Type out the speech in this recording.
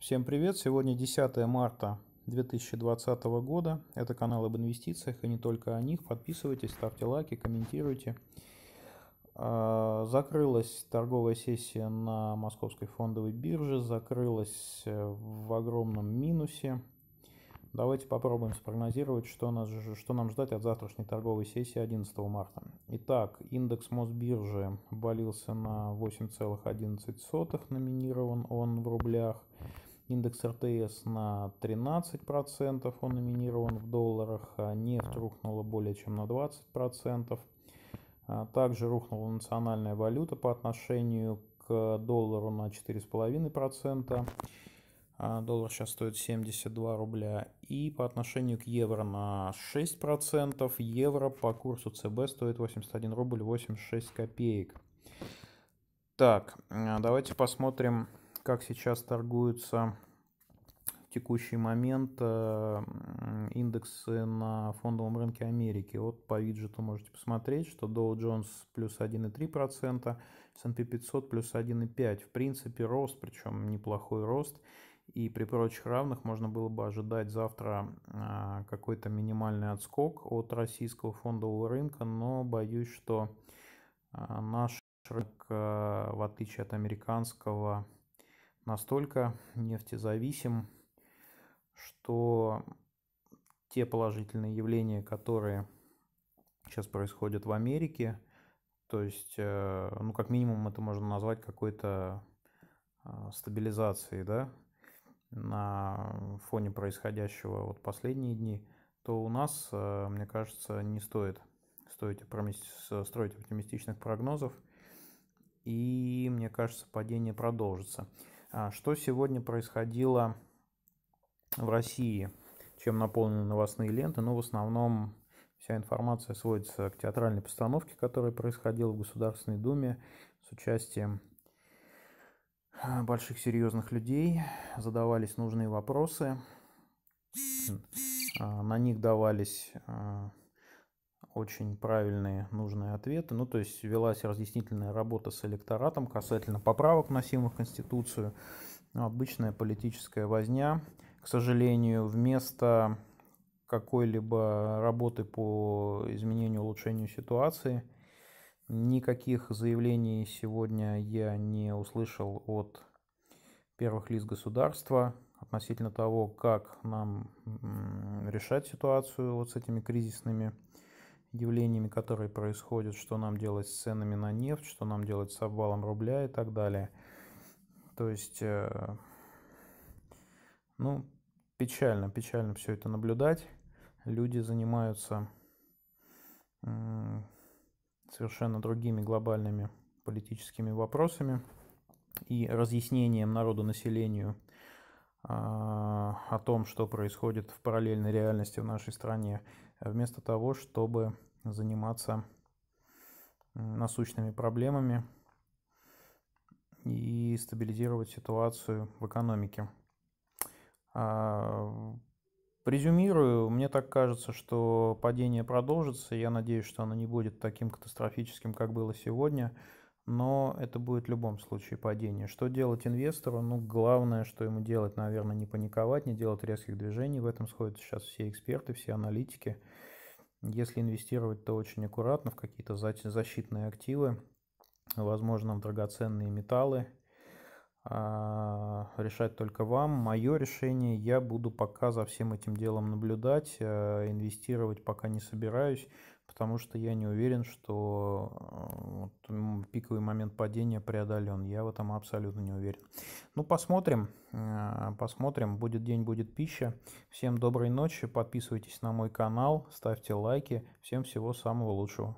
Всем привет! Сегодня 10 марта 2020 года. Это канал об инвестициях и не только о них. Подписывайтесь, ставьте лайки, комментируйте. А, закрылась торговая сессия на московской фондовой бирже, закрылась э, в огромном минусе. Давайте попробуем спрогнозировать, что, нас, что нам ждать от завтрашней торговой сессии 11 марта. Итак, индекс Мосбиржи болился на 8,11, номинирован он в рублях. Индекс РТС на 13%, он номинирован в долларах. А нефть рухнула более чем на 20%. А также рухнула национальная валюта по отношению к доллару на 4,5%. А доллар сейчас стоит 72 рубля. И по отношению к евро на 6%. Евро по курсу ЦБ стоит 81 рубль 86 копеек. Так, давайте посмотрим как сейчас торгуются в текущий момент э, индексы на фондовом рынке Америки. Вот по виджету можете посмотреть, что Dow Jones плюс 1,3%, S&P 500 плюс 1,5%. В принципе, рост, причем неплохой рост. И при прочих равных можно было бы ожидать завтра а, какой-то минимальный отскок от российского фондового рынка, но боюсь, что а, наш рынок, э, в отличие от американского, настолько нефтезависим, что те положительные явления, которые сейчас происходят в Америке, то есть, э, ну, как минимум это можно назвать какой-то э, стабилизацией, да, на фоне происходящего вот последние дни, то у нас, э, мне кажется, не стоит строить, строить оптимистичных прогнозов. И, мне кажется, падение продолжится. А, что сегодня происходило в России? Чем наполнены новостные ленты? Ну, в основном вся информация сводится к театральной постановке, которая происходила в Государственной Думе с участием а, больших серьезных людей. Задавались нужные вопросы. А, на них давались очень правильные нужные ответы. Ну, то есть велась разъяснительная работа с электоратом касательно поправок, вносимых в Конституцию. Ну, обычная политическая возня. К сожалению, вместо какой-либо работы по изменению, улучшению ситуации, никаких заявлений сегодня я не услышал от первых лиц государства относительно того, как нам решать ситуацию вот с этими кризисными явлениями, которые происходят, что нам делать с ценами на нефть, что нам делать с обвалом рубля и так далее. То есть, э, ну, печально, печально все это наблюдать. Люди занимаются совершенно другими глобальными политическими вопросами и разъяснением народу, населению – а, о том, что происходит в параллельной реальности в нашей стране, вместо того, чтобы заниматься насущными проблемами и стабилизировать ситуацию в экономике. А, резюмирую, мне так кажется, что падение продолжится. Я надеюсь, что оно не будет таким катастрофическим, как было сегодня но это будет в любом случае падение. Что делать инвестору? Ну, главное, что ему делать, наверное, не паниковать, не делать резких движений. В этом сходятся сейчас все эксперты, все аналитики. Если инвестировать, то очень аккуратно в какие-то защитные активы, возможно, в драгоценные металлы. А, решать только вам. Мое решение, я буду пока за всем этим делом наблюдать, э, инвестировать пока не собираюсь потому что я не уверен, что э, вот, пиковый момент падения преодолен. Я в этом абсолютно не уверен. Ну, посмотрим. Э, посмотрим. Будет день, будет пища. Всем доброй ночи. Подписывайтесь на мой канал, ставьте лайки. Всем всего самого лучшего.